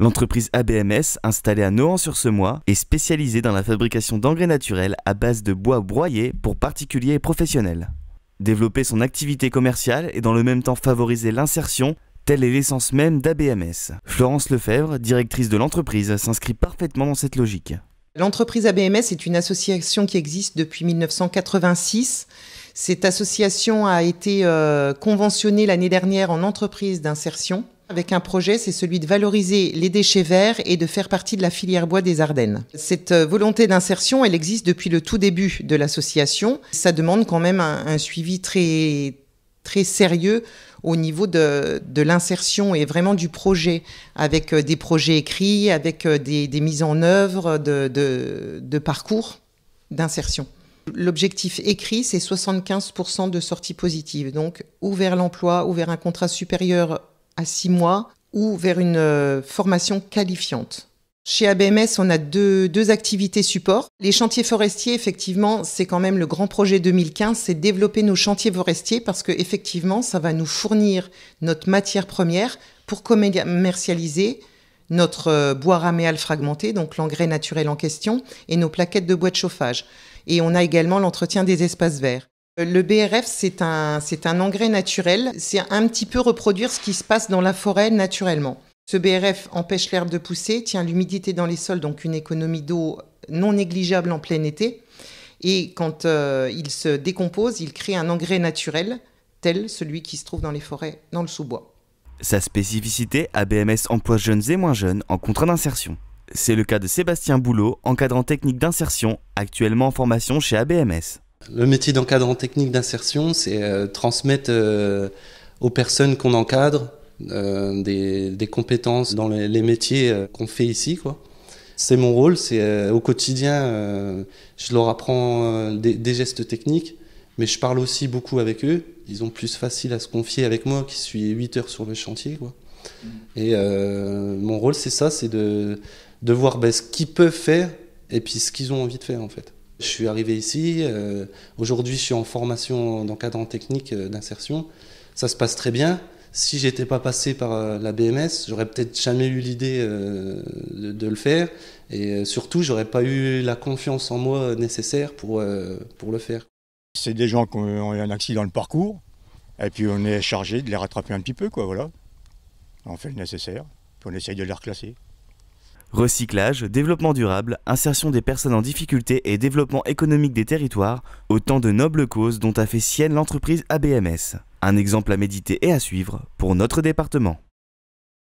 L'entreprise ABMS, installée à Nohant-sur-Semois, est spécialisée dans la fabrication d'engrais naturels à base de bois broyé pour particuliers et professionnels. Développer son activité commerciale et dans le même temps favoriser l'insertion, telle est l'essence même d'ABMS. Florence Lefebvre, directrice de l'entreprise, s'inscrit parfaitement dans cette logique. L'entreprise ABMS est une association qui existe depuis 1986. Cette association a été euh, conventionnée l'année dernière en entreprise d'insertion avec un projet, c'est celui de valoriser les déchets verts et de faire partie de la filière bois des Ardennes. Cette euh, volonté d'insertion, elle existe depuis le tout début de l'association. Ça demande quand même un, suivi très très sérieux au niveau de, de l'insertion et vraiment du projet, avec euh, des projets écrits, avec euh, des, mises en œuvre de, de, parcours d'insertion. L'objectif écrit, c'est 75% de sorties positives, donc ou vers l'emploi, ou vers un contrat supérieur à six mois ou vers une euh, formation qualifiante. Chez ABMS, on a deux, activités support. Les chantiers forestiers, effectivement, c'est quand même le grand projet 2015, c'est développer nos chantiers forestiers parce que effectivement, ça va nous fournir notre matière première pour commercialiser notre euh, bois raméal fragmenté, donc l'engrais naturel en question, et nos plaquettes de bois de chauffage. Et on a également l'entretien des espaces verts. Euh, le BRF, c'est un, engrais naturel. C'est un petit peu reproduire ce qui se passe dans la forêt naturellement. Ce BRF empêche l'herbe de pousser, tient l'humidité dans les sols, donc une économie d'eau non négligeable en plein été. Et quand euh, il se décompose, il crée un engrais naturel, tel celui qui se trouve dans les forêts, dans le sous-bois. Sa spécificité, ABMS emploie jeunes et moins jeunes en contrat d'insertion. C'est le cas de Sébastien Boulot, encadrant technique d'insertion, actuellement en formation chez ABMS. Le métier d'encadrant technique d'insertion, c'est euh, transmettre euh, aux personnes qu'on encadre euh, des, compétences dans les, métiers qu'on fait ici. Quoi. C'est mon rôle, c'est au quotidien, je leur apprends des, gestes techniques, mais je parle aussi beaucoup avec eux. Ils ont plus facile à se confier avec moi qui suis 8 heures sur le chantier. Mmh. Et mon rôle, c'est ça, c'est de, de voir ben, ce qu'ils peuvent faire et puis ce qu'ils ont envie de faire en fait. Je suis arrivé ici, euh, aujourd'hui je suis en formation d'encadrant technique euh, d'insertion. Ça se passe très bien. Si j'étais pas passé par euh, la BMS, j'aurais peut-être jamais eu l'idée de, le faire. Et surtout, j'aurais pas eu la confiance en moi nécessaire pour, pour le faire. C'est des gens qui ont eu un accident dans le parcours, et puis on est chargé de les rattraper un petit peu, quoi, voilà. On fait le nécessaire, puis on essaye de les reclasser. Recyclage, développement durable, insertion des personnes en difficulté et développement économique des territoires, autant de nobles causes dont a fait sienne l'entreprise ABMS. Un exemple à méditer et à suivre pour notre département.